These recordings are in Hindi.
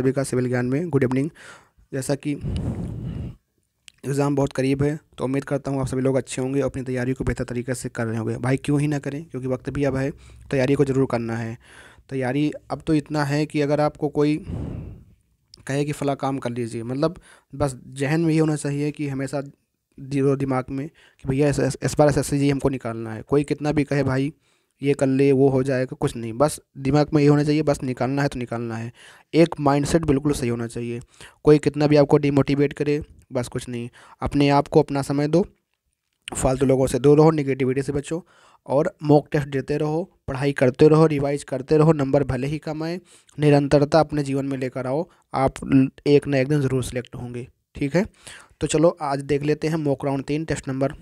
सभी का सिविल ज्ञान में गुड इवनिंग जैसा कि एग्ज़ाम बहुत करीब है तो उम्मीद करता हूँ आप सभी लोग अच्छे होंगे और अपनी तैयारी को बेहतर तरीके से कर रहे होंगे भाई क्यों ही ना करें क्योंकि वक्त भी अब है तैयारी को ज़रूर करना है तैयारी अब तो इतना है कि अगर आपको कोई कहे कि फ़ला काम कर लीजिए मतलब बस जहन में ये होना चाहिए कि हमेशा जीरो दिमाग में कि भैया इस बार एस एस हमको निकालना है कोई कितना भी कहे भाई ये कर ले वो हो जाएगा कुछ नहीं बस दिमाग में ये होना चाहिए बस निकालना है तो निकालना है एक माइंडसेट बिल्कुल सही होना चाहिए कोई कितना भी आपको डिमोटिवेट करे बस कुछ नहीं अपने आप को अपना समय दो फालतू लोगों से दूर रहो निगेटिविटी से बचो और मॉक टेस्ट देते रहो पढ़ाई करते रहो रिवाइज करते रहो नंबर भले ही कम आए निरंतरता अपने जीवन में लेकर आओ आप एक ना एक दिन ज़रूर सेलेक्ट होंगे ठीक है तो चलो आज देख लेते हैं मॉक राउंड तीन टेस्ट नंबर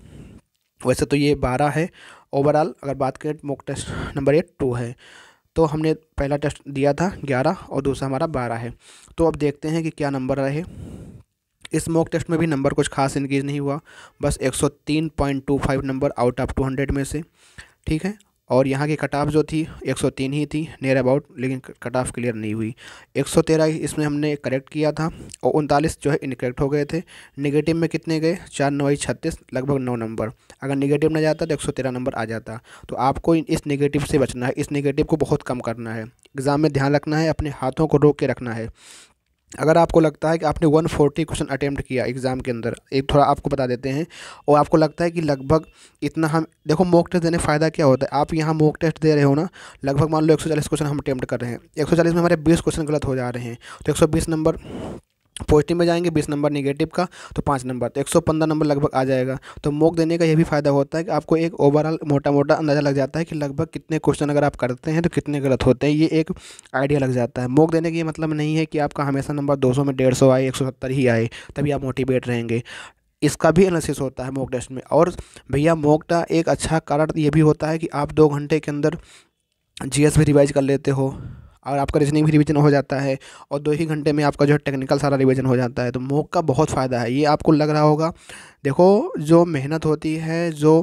वैसे तो ये बारह है ओवरऑल अगर बात करें mock test number eight two है तो हमने पहला टेस्ट दिया था ग्यारह और दूसरा हमारा बारह है तो अब देखते हैं कि क्या नंबर रहे इस मॉक टेस्ट में भी नंबर कुछ खास इंक्रीज़ नहीं हुआ बस 103.25 नंबर आउट ऑफ 200 में से ठीक है और यहाँ की कट ऑफ जो थी 103 ही थी नियर अबाउट लेकिन कट ऑफ क्लियर नहीं हुई 113 इसमें हमने करेक्ट किया था और उनतालीस जो है इनकरेक्ट हो गए थे निगेटिव में कितने गए चार नवाई छत्तीस लगभग नौ नंबर अगर निगेटिव ना जाता तो एक नंबर आ जाता तो आपको इस निगेटिव से बचना है इस निगेटिव को बहुत कम करना है एग्ज़ाम में ध्यान रखना है अपने हाथों को रोक के रखना है अगर आपको लगता है कि आपने 140 क्वेश्चन अटैम्प्ट किया एग्ज़ाम के अंदर एक थोड़ा आपको बता देते हैं और आपको लगता है कि लगभग इतना हम देखो मॉक टेस्ट देने फ़ायदा क्या होता है आप यहाँ मॉक टेस्ट दे रहे हो ना लगभग मान लो 140 क्वेश्चन हम अटैम्प्ट कर रहे हैं 140 में हमारे 20 क्वेश्चन गलत हो जा रहे हैं तो 120 नंबर पॉजिटिव में जाएंगे बीस नंबर निगेटिव का तो पाँच नंबर तो एक सौ पंद्रह नंबर लगभग आ जाएगा तो मोक देने का यह भी फ़ायदा होता है कि आपको एक ओवरऑल मोटा मोटा अंदाज़ा लग जाता है कि लगभग कितने क्वेश्चन अगर आप करते हैं तो कितने गलत होते हैं ये एक आइडिया लग जाता है मोक देने का ये मतलब नहीं है कि आपका हमेशा नंबर दो सौ में डेढ़ सौ आए एक सौ सत्तर ही आए तभी आप मोटिवेट रहेंगे इसका भी एनालिसिस होता है मोक टेस्ट में और भैया मोक का एक अच्छा कारण ये भी होता है कि आप दो घंटे के अंदर जीएस भी रिवाइज कर लेते हो और आपका रीजनिंग भी रिविजन हो जाता है और दो ही घंटे में आपका जो है टेक्निकल सारा रिविजन हो जाता है तो मोक का बहुत फ़ायदा है ये आपको लग रहा होगा देखो जो मेहनत होती है जो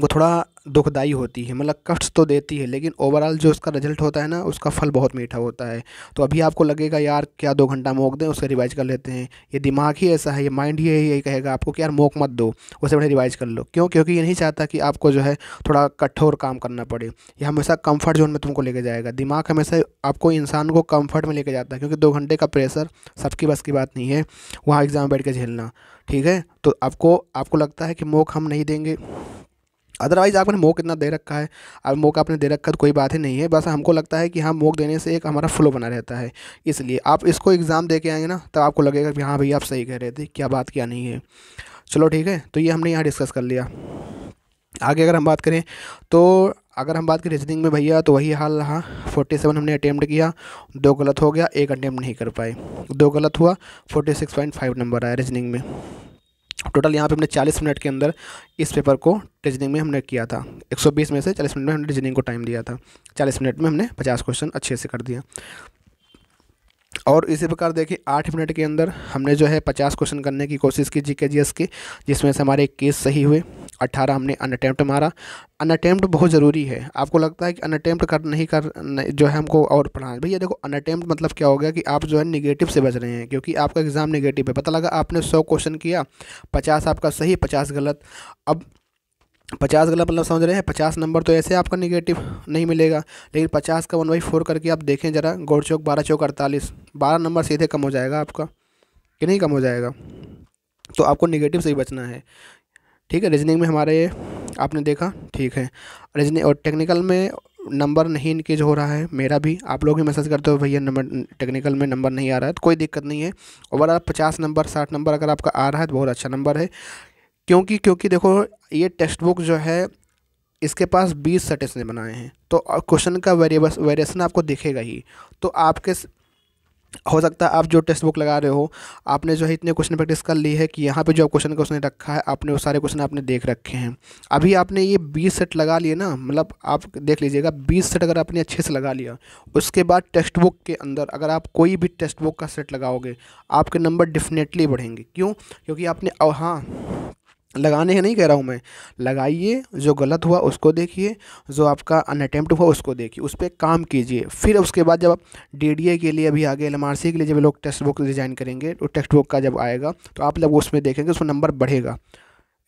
वो थोड़ा दुखदाई होती है मतलब कष्ट तो देती है लेकिन ओवरऑल जो उसका रिजल्ट होता है ना उसका फल बहुत मीठा होता है तो अभी आपको लगेगा यार क्या दो घंटा मोक दें उसे रिवाइज कर लेते हैं ये दिमाग ही ऐसा है ये माइंड ही यही कहेगा आपको कि यार मोक मत दो उसे बड़े रिवाइज कर लो क्यों क्योंकि ये नहीं चाहता कि आपको जो है थोड़ा कठोर काम करना पड़े यह हमेशा कम्फर्ट जोन में तुमको लेके जाएगा दिमाग हमेशा आपको इंसान को कम्फर्ट में लेके जाता है क्योंकि दो घंटे का प्रेशर सबकी बस की बात नहीं है वहाँ एग्ज़ाम बैठ के झेलना ठीक है तो आपको आपको लगता है कि मोक हम नहीं देंगे अदरवाइज़ आपने मोक इतना दे रखा है अब मोक आपने दे रखा है तो कोई बात ही नहीं है बस हमको लगता है कि हाँ मोक देने से एक हमारा फ्लो बना रहता है इसलिए आप इसको एग्ज़ाम दे के आएंगे ना तो आपको लगेगा कि हाँ भैया आप सही कह रहे थे क्या बात क्या नहीं है चलो ठीक है तो ये हमने यहाँ डिस्कस कर लिया आगे अगर हम बात करें तो अगर हम बात करें रीजनिंग में भैया तो वही हाल रहा फोर्टी सेवन हमने अटैम्प्ट किया दो गलत हो गया एक अटैम्प्ट नहीं कर पाए दो गलत हुआ forty six point five number आया रीजनिंग में टोटल यहाँ पे हमने 40 मिनट के अंदर इस पेपर को रीजनिंग में हमने किया था 120 में से 40 मिनट में हमने रीजनिंग को टाइम दिया था 40 मिनट में हमने 50 क्वेश्चन अच्छे से कर दिया और इसी प्रकार देखिए आठ मिनट के अंदर हमने जो है पचास क्वेश्चन करने की कोशिश की जी के जी एस जिसमें से हमारे इक्कीस सही हुए अट्ठारह हमने अनअटैम्प्ट मारा अनअटैम्प्ट बहुत ज़रूरी है आपको लगता है कि अनअटैम्प्ट कर नहीं कर नहीं, जो है हमको और पढ़ाना भैया देखो अनअटैम्प्ट मतलब क्या हो गया कि आप जो है निगेटिव से बच रहे हैं क्योंकि आपका एग्ज़ाम निगेटिव है पता लगा आपने सौ क्वेश्चन किया पचास आपका सही पचास गलत अब पचास गलत मतलब समझ रहे हैं पचास नंबर तो ऐसे आपका निगेटिव नहीं मिलेगा लेकिन पचास का वन बाई फोर करके आप देखें ज़रा गोड़ चौक बारह चौक अड़तालीस बारह नंबर सीधे कम हो जाएगा आपका कि नहीं कम हो जाएगा तो आपको निगेटिव से ही बचना है ठीक है रीजनिंग में हमारे आपने देखा ठीक है रीजनिंग और टेक्निकल में नंबर नहीं इनकेज हो रहा है मेरा भी आप लोग ही मैसेज करते हो भैया नंबर टेक्निकल में नंबर नहीं आ रहा है तो कोई दिक्कत नहीं है ओवरऑल पचास नंबर साठ नंबर अगर आपका आ रहा है तो बहुत अच्छा नंबर है क्योंकि क्योंकि देखो ये टेक्स्ट बुक जो है इसके पास बीस सेट इसने बनाए हैं तो क्वेश्चन का वेरिएबस वेरिएशन आपको दिखेगा ही तो आपके हो सकता है आप जो टेक्स्ट बुक लगा रहे हो आपने जो है इतने क्वेश्चन प्रैक्टिस कर ली है कि यहाँ पे जो क्वेश्चन का उसने रखा है आपने वो सारे क्वेश्चन आपने देख रखे हैं अभी आपने ये बीस सेट लगा लिए ना मतलब आप देख लीजिएगा बीस सेट अगर आपने अच्छे से लगा लिया उसके बाद टेक्स्ट बुक के अंदर अगर आप कोई भी टेक्स्ट बुक का सेट लगाओगे आपके नंबर डेफिनेटली बढ़ेंगे क्यों क्योंकि आपने हाँ लगाने का नहीं कह रहा हूँ मैं लगाइए जो गलत हुआ उसको देखिए जो आपका अनअटैम्प्ट हुआ उसको देखिए उस पर काम कीजिए फिर उसके बाद जब आप डी के लिए अभी आगे एल के लिए जब लोग टेक्स्ट बुक डिज़ाइन करेंगे तो टेक्स्ट बुक का जब आएगा तो आप लोग उसमें देखेंगे उसमें नंबर बढ़ेगा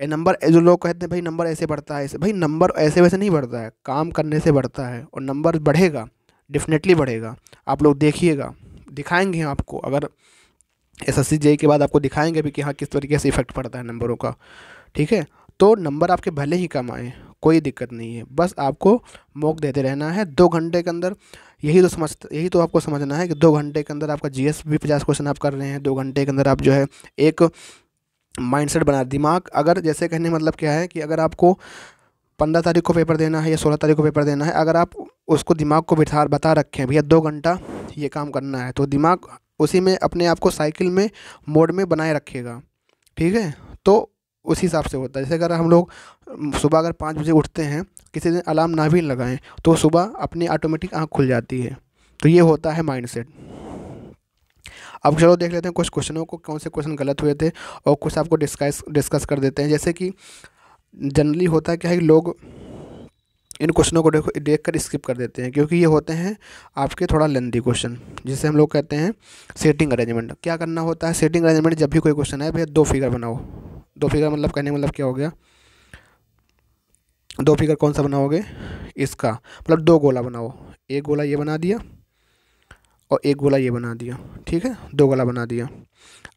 ए नंबर जो लोग कहते हैं भाई नंबर ऐसे बढ़ता है ऐसे भाई नंबर ऐसे वैसे नहीं बढ़ता है काम करने से बढ़ता है और नंबर बढ़ेगा डेफिनेटली बढ़ेगा आप लोग देखिएगा दिखाएंगे हम आपको अगर एस एस के बाद आपको दिखाएंगे भी कि हाँ किस तरीके से इफ़ेक्ट पड़ता है नंबरों का ठीक है तो नंबर आपके भले ही कम आए कोई दिक्कत नहीं है बस आपको मौक देते रहना है दो घंटे के अंदर यही तो समझ यही तो आपको समझना है कि दो घंटे के अंदर आपका जीएस भी पचास क्वेश्चन आप कर रहे हैं दो घंटे के अंदर आप जो है एक माइंडसेट बना दिमाग अगर जैसे कहने मतलब क्या है कि अगर आपको पंद्रह तारीख को पेपर देना है या सोलह तारीख को पेपर देना है अगर आप उसको दिमाग को बिठा बता रखें भैया दो घंटा ये काम करना है तो दिमाग उसी में अपने आप को साइकिल में मोड में बनाए रखेगा ठीक है तो उस हिसाब से होता है जैसे अगर हम लोग सुबह अगर पाँच बजे उठते हैं किसी दिन अलार्म ना भी लगाएं तो सुबह अपनी ऑटोमेटिक आँख खुल जाती है तो ये होता है माइंड अब चलो देख लेते हैं कुछ क्वेश्चनों को कौन से क्वेश्चन गलत हुए थे और कुछ आपको डिस्कस डिस्कस कर देते हैं जैसे कि जनरली होता क्या है कि लोग इन क्वेश्चनों को देखो देख कर स्किप कर देते हैं क्योंकि ये होते हैं आपके थोड़ा लेंदी क्वेश्चन जिसे हम लोग कहते हैं सेटिंग अरेंजमेंट क्या करना होता है सेटिंग अरेंजमेंट जब भी कोई क्वेश्चन आए भैया दो फिगर बनाओ दो फिगर मतलब कहने मतलब क्या हो गया दो फिगर कौन सा बनाओगे इसका मतलब दो गोला बनाओ एक गोला ये बना दिया और एक गोला ये बना दिया ठीक है दो गोला बना दिया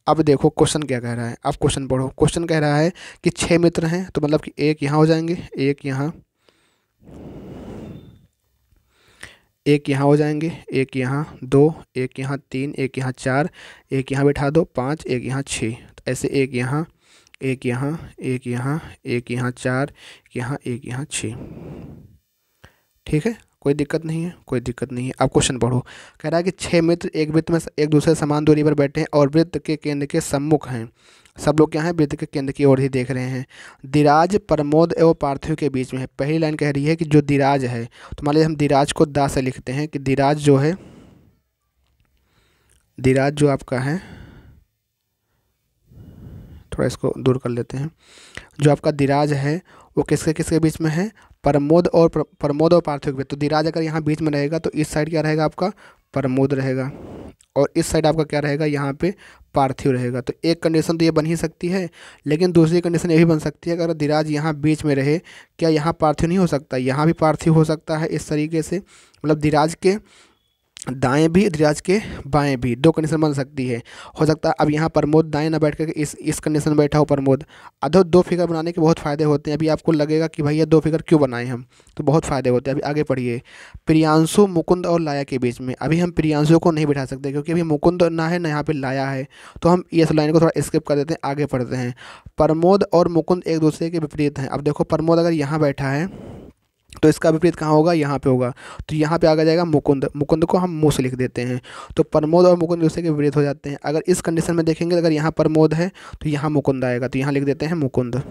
अब देखो क्वेश्चन क्या कह रहा है अब क्वेश्चन पढ़ो क्वेश्चन कह रहा है कि छः मित्र हैं तो मतलब कि एक यहाँ हो जाएंगे एक यहाँ एक यहाँ हो जाएंगे एक यहाँ दो एक यहाँ तीन एक यहाँ चार एक यहाँ बैठा दो पाँच एक यहाँ छः तो ऐसे एक यहाँ एक यहाँ एक यहाँ एक यहाँ चार यहाँ एक यहाँ छः ठीक है कोई दिक्कत नहीं है कोई दिक्कत नहीं है आप क्वेश्चन पढ़ो कह रहा है कि छः मित्र एक वृत्त में एक दूसरे समान दूरी पर बैठे हैं और वृत्त के केंद्र के सम्मुख हैं सब लोग क्या है वृत्त के केंद्र की ओर ही देख रहे हैं दिराज प्रमोद एवं पार्थिव के बीच में है पहली लाइन कह रही है कि जो दिराज है तो मान लीजिए हम दिराज को दा से लिखते हैं कि दिराज जो है दिराज जो आपका है थोड़ा इसको दूर कर लेते हैं जो आपका दिराज है वो किसके किसके बीच में है प्रमोद और प्रमोद और पार्थिव के बीच तो दिराज अगर यहाँ बीच में रहेगा तो इस साइड क्या रहेगा आपका प्रमोद रहेगा और इस साइड आपका क्या रहेगा यहाँ पे पार्थिव रहेगा तो एक कंडीशन तो ये बन ही सकती है लेकिन दूसरी कंडीशन ये भी बन सकती है अगर धीराज यहाँ बीच में रहे क्या यहाँ पार्थिव नहीं हो सकता यहाँ भी पार्थिव हो सकता है इस तरीके से मतलब धीराज के दाएं भी ध्रियाज के बाएं भी दो कंडीशन बन सकती है हो सकता है अब यहाँ प्रमोद दाएं ना बैठ कर इस इस कंडीशन में बैठा हो प्रमोद अधो तो दो फिगर बनाने के बहुत फ़ायदे होते हैं अभी आपको लगेगा कि भैया दो फिगर क्यों बनाएं हम तो बहुत फ़ायदे होते हैं अभी आगे पढ़िए प्रियांशु मुकुंद और लाया के बीच में अभी हम प्रियांशु को नहीं बैठा सकते क्योंकि अभी मुकुंद ना है ना यहाँ पर लाया है तो हम इस लाइन को थोड़ा स्किप कर देते हैं आगे पढ़ते हैं प्रमोद और मुकुंद एक दूसरे के विपरीत हैं अब देखो प्रमोद अगर यहाँ बैठा है तो इसका विपरीत कहाँ होगा यहाँ पे होगा तो यहाँ पे आ जाएगा मुकुंद मुकुंद को हम मुँह से लिख देते हैं तो प्रमोद और मुकुंद दूसरे के विपरीत हो जाते हैं अगर इस कंडीशन में देखेंगे अगर यहाँ प्रमोद है तो यहाँ मुकुंद आएगा तो यहाँ लिख देते हैं मुकुंद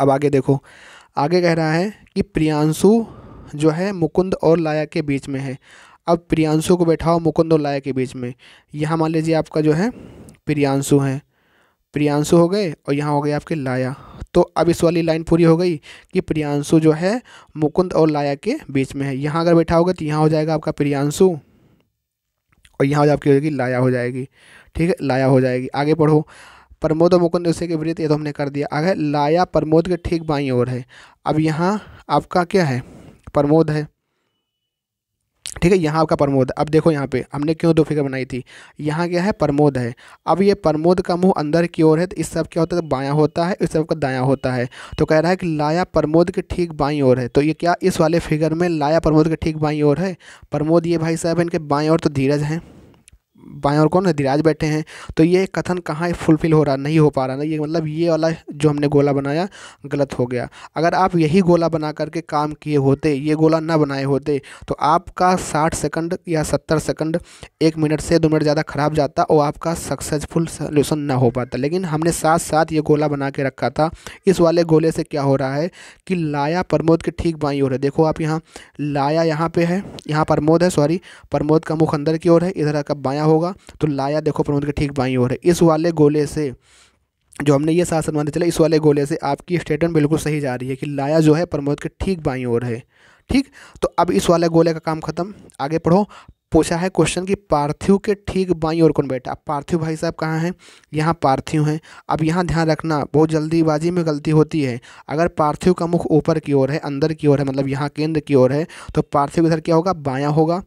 अब आगे देखो आगे कह रहा है कि प्रियांशु जो है मुकुंद और लाया के बीच में है अब प्रियांशु को बैठाओ मुकुंद और लाया के बीच में यहाँ मान लीजिए आपका जो है प्रियांशु है प्रियांशु हो गए और यहाँ हो गए आपके लाया तो अब इस वाली लाइन पूरी हो गई कि प्रियांशु जो है मुकुंद और लाया के बीच में है यहाँ अगर बैठा होगा तो यहाँ हो जाएगा आपका प्रियांशु और यहाँ हो जाएगी होगी लाया हो जाएगी ठीक है लाया हो जाएगी आगे पढ़ो प्रमोद और मुकुंद उसे के विपरीत ये तो हमने कर दिया आगे लाया प्रमोद के ठीक बाई और है अब यहाँ आपका क्या है प्रमोद है ठीक है यहाँ आपका प्रमोद अब देखो यहाँ पे हमने क्यों दो फिगर बनाई थी यहाँ क्या है प्रमोद है अब ये प्रमोद का मुंह अंदर की ओर है तो इस सब क्या होता है तो बायां होता है इस सब का दायां होता है तो कह रहा है कि लाया प्रमोद के ठीक बाई ओर है तो ये क्या इस वाले फिगर में लाया प्रमोद के ठीक बाई ओर है प्रमोद ये भाई साहब इनके बाई ओर तो धीरज हैं बाएँ और कौन अधिराज बैठे हैं तो ये कथन कहाँ फुलफिल हो रहा नहीं हो पा रहा ना ये मतलब ये वाला जो हमने गोला बनाया गलत हो गया अगर आप यही गोला बना करके काम किए होते ये गोला ना बनाए होते तो आपका साठ सेकंड या सत्तर सेकंड एक मिनट से दो मिनट ज़्यादा ख़राब जाता और आपका सक्सेसफुल सोल्यूशन ना हो पाता लेकिन हमने साथ साथ ये गोला बना के रखा था इस वाले गोले से क्या हो रहा है कि लाया प्रमोद के ठीक बाई ओर है देखो आप यहाँ लाया यहाँ पे है यहाँ प्रमोद है सॉरी प्रमोद का मुख अंदर की ओर है इधर का बायाँ हो होगा तो लाया देखो प्रमोद के ठीक बाई और है इस वाले गोले से जो हमने ये साथ संबंधित चला इस वाले गोले से आपकी स्टेटमेंट बिल्कुल सही जा रही है कि लाया जो है प्रमोद के ठीक बाई और है ठीक तो अब इस वाले गोले का काम खत्म आगे पढ़ो पूछा है क्वेश्चन कि पार्थिव के ठीक बाई और कौन बैठा पार्थिव भाई साहब कहाँ हैं यहाँ पार्थिव हैं अब यहाँ ध्यान रखना बहुत जल्दीबाजी में गलती होती है अगर पार्थिव का मुख ऊपर की ओर है अंदर की ओर है मतलब यहाँ केंद्र की ओर है तो पार्थिव इधर क्या होगा बायां होगा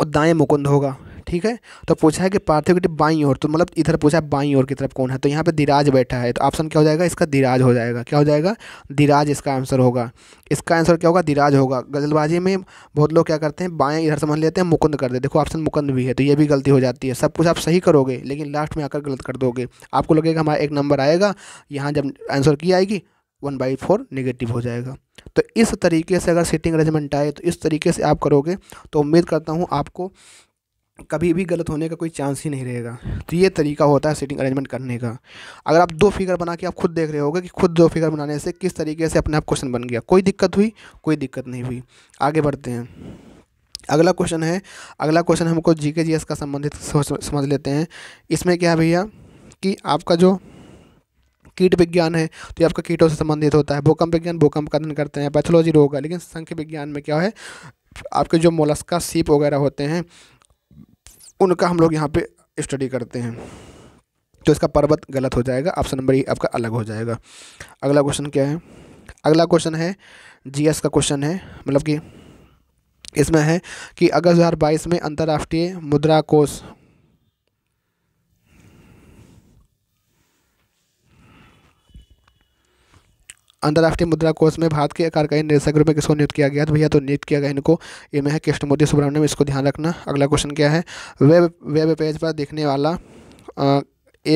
और दाएं मुकुंद होगा ठीक है तो पूछा है कि पार्थिव की बाई और तो मतलब इधर पूछा है बाई और की तरफ कौन है तो यहाँ पे धीराज बैठा है तो ऑप्शन क्या हो जाएगा इसका धीराज हो जाएगा क्या हो जाएगा धीराज इसका आंसर होगा इसका आंसर क्या होगा धीराज होगा गजलबाजी में बहुत लोग क्या करते हैं बाएँ इधर समझ लेते हैं मुकुंद कर दे देखो ऑप्शन मुकुंद भी है तो ये भी गलती हो जाती है सब कुछ आप सही करोगे लेकिन लास्ट में आकर गलत कर दोगे आपको लगेगा हमारा एक नंबर आएगा यहाँ जब आंसर की आएगी वन बाई फोर निगेटिव हो जाएगा तो इस तरीके से अगर सीटिंग अरेंजमेंट आए तो इस तरीके से आप करोगे तो उम्मीद करता हूँ आपको कभी भी गलत होने का कोई चांस ही नहीं रहेगा तो ये तरीका होता है सीटिंग अरेंजमेंट करने का अगर आप दो फिगर बना के आप खुद देख रहे होगे कि खुद दो फिगर बनाने से किस तरीके से अपने आप क्वेश्चन बन गया कोई दिक्कत हुई कोई दिक्कत नहीं हुई आगे बढ़ते हैं अगला क्वेश्चन है अगला क्वेश्चन हमको जी के जी एस का संबंधित समझ लेते हैं इसमें क्या भैया कि आपका जो कीट विज्ञान है तो ये आपका कीटों से संबंधित होता है भूकंप विज्ञान भूकंप का अध्ययन करते हैं पैथोलॉजी रोग का लेकिन संख्य विज्ञान में क्या है आपके जो मोलस्का सीप वगैरह होते हैं उनका हम लोग यहाँ पे स्टडी करते हैं तो इसका पर्वत गलत हो जाएगा ऑप्शन नंबर ये आपका अलग हो जाएगा अगला क्वेश्चन क्या है अगला क्वेश्चन है जीएस का क्वेश्चन है मतलब कि इसमें है कि अगस्त 2022 में अंतर्राष्ट्रीय मुद्रा कोष अंतर्राष्ट्रीय मुद्रा कोष में भारत के कार्यकारी निदेशक रूप में किसको नियुक्त किया गया तो भैया तो नियुक्त किया गया इनको इनमें है मोदी सुब्रमण्यम इसको ध्यान रखना अगला क्वेश्चन क्या है वेब वेब पेज पर देखने वाला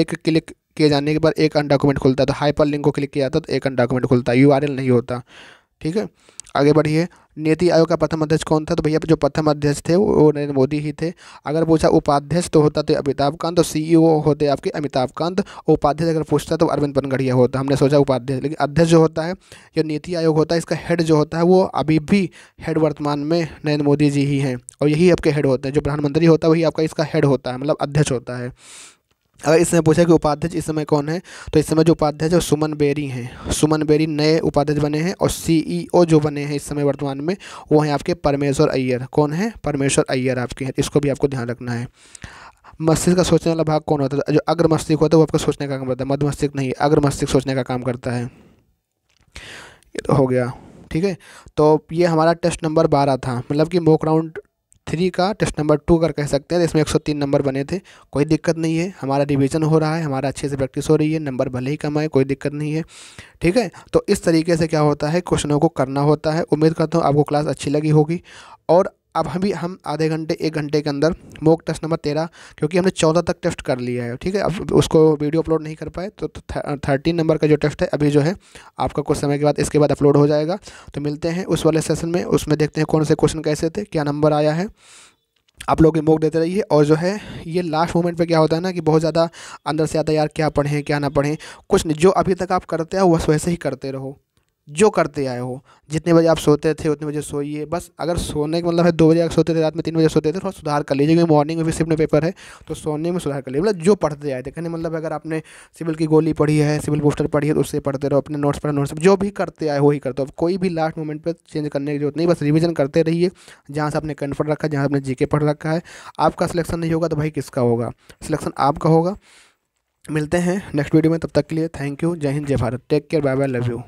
एक क्लिक किए जाने के बाद एक अनडॉक्यूमेंट खुलता है तो हाइपर लिंक को क्लिक किया जाता है तो एक अनडॉक्यूमेंट खुलता है यू नहीं होता ठीक है आगे बढ़िए नीति आयोग का प्रथम अध्यक्ष कौन था तो भैया जो प्रथम अध्यक्ष थे वो नरेंद्र मोदी ही थे अगर पूछा उपाध्यक्ष तो होता तो अमिताभ कांत और सी e होते आपके अमिताभ कांत उपाध्यक्ष अगर पूछता तो अरविंद पनगढ़िया होता हमने सोचा उपाध्यक्ष लेकिन अध्यक्ष जो होता है जो नीति आयोग होता है इसका हेड जो होता है वो अभी भी हेड वर्तमान में नरेंद्र मोदी जी ही हैं और यही आपके हेड होते हैं जो प्रधानमंत्री होता है वही आपका इसका हेड होता है मतलब अध्यक्ष होता है अगर इस समय पूछा कि उपाध्यक्ष इस समय कौन है तो इस समय जो उपाध्यक्ष है सुमन बेरी हैं सुमन बेरी नए उपाध्यक्ष बने हैं और सीईओ e जो बने हैं इस समय वर्तमान में वो हैं आपके परमेश्वर अय्यर कौन है परमेश्वर अय्यर आपके हैं इसको भी आपको ध्यान रखना है मस्तिष्क का सोचने वाला भाग कौन होता है जो अग्र मस्तिष्क होता है वो आपका सोचने का काम करता है मध्य मस्तिष्क नहीं अग्र मस्तिष्क सोचने का काम करता है ये तो हो गया ठीक है तो ये हमारा टेस्ट नंबर बारह था मतलब कि मोक राउंड थ्री का टेस्ट नंबर टू कर कह सकते हैं इसमें एक सौ तीन नंबर बने थे कोई दिक्कत नहीं है हमारा रिवीजन हो रहा है हमारा अच्छे से प्रैक्टिस हो रही है नंबर भले ही कम आए कोई दिक्कत नहीं है ठीक है तो इस तरीके से क्या होता है क्वेश्चनों को करना होता है उम्मीद करता हूँ आपको क्लास अच्छी लगी होगी और अब हम भी हम आधे घंटे एक घंटे के अंदर मोक टेस्ट नंबर तेरह क्योंकि हमने चौदह तक टेस्ट कर लिया है ठीक है अब उसको वीडियो अपलोड नहीं कर पाए तो थर्टीन तो नंबर का जो टेस्ट है अभी जो है आपका कुछ समय के बाद इसके बाद अपलोड हो जाएगा तो मिलते हैं उस वाले सेशन में उसमें देखते हैं कौन से क्वेश्चन कैसे थे क्या नंबर आया है आप लोग मोक देते रहिए और जो है ये लास्ट मोमेंट पे क्या होता है ना कि बहुत ज़्यादा अंदर से आता है यार क्या पढ़ें क्या ना पढ़ें कुछ नहीं जो अभी तक आप करते हो बस वैसे ही करते रहो जो करते आए हो जितने बजे आप सोते थे उतने बजे सोइए बस अगर सोने का मतलब है दो बजे आप सोते थे रात में तीन बजे सोते थे थोड़ा सुधार कर लीजिए क्योंकि मॉर्निंग में भी सिविल में पेपर है तो सोने में सुधार कर लीजिए मतलब जो पढ़ते आए थे कहने मतलब अगर आपने सिविल की गोली पढ़ी है सिविल बूस्टर पढ़ी है तो उससे पढ़ते रहो अपने नोट्स पढ़ा नोट्स जो भी करते आए वही करते हो कोई भी लास्ट मोमेंट पर चेंज करने की जरूरत नहीं बस रिविजन करते रहिए जहाँ से आपने कन्फर्ट पढ़ रखा है जहाँ आपने जी पढ़ रखा है आपका सिलेक्शन नहीं होगा तो भाई किसका होगा सिलेक्शन आपका होगा मिलते हैं नेक्स्ट वीडियो में तब तक के लिए थैंक यू जय हिंद जय Bharat take care bye bye love you